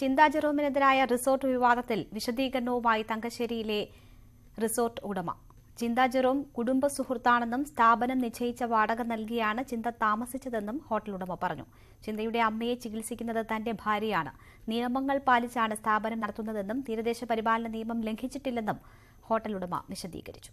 ചിന്താ ജെറോമിനെതിരായ റിസോർട്ട് വിവാദത്തിൽ വിശദീകരണവുമായി തങ്കശ്ശേരിയിലെ റിസോർട്ട് ഉടമ ചിന്താ ജെറോം കുടുംബ സുഹൃത്താണെന്നും സ്ഥാപനം നിശ്ചയിച്ച വാടക നൽകിയാണ് ചിന്ത താമസിച്ചതെന്നും ഹോട്ടൽ ഉടമ പറഞ്ഞു ചിന്തയുടെ അമ്മയെ ചികിത്സിക്കുന്നത് തന്റെ ഭാര്യയാണ് നിയമങ്ങൾ പാലിച്ചാണ് സ്ഥാപനം നടത്തുന്നതെന്നും തീരദേശ പരിപാലന നിയമം ലംഘിച്ചിട്ടില്ലെന്നും ഹോട്ടൽ ഉടമ വിശദീകരിച്ചു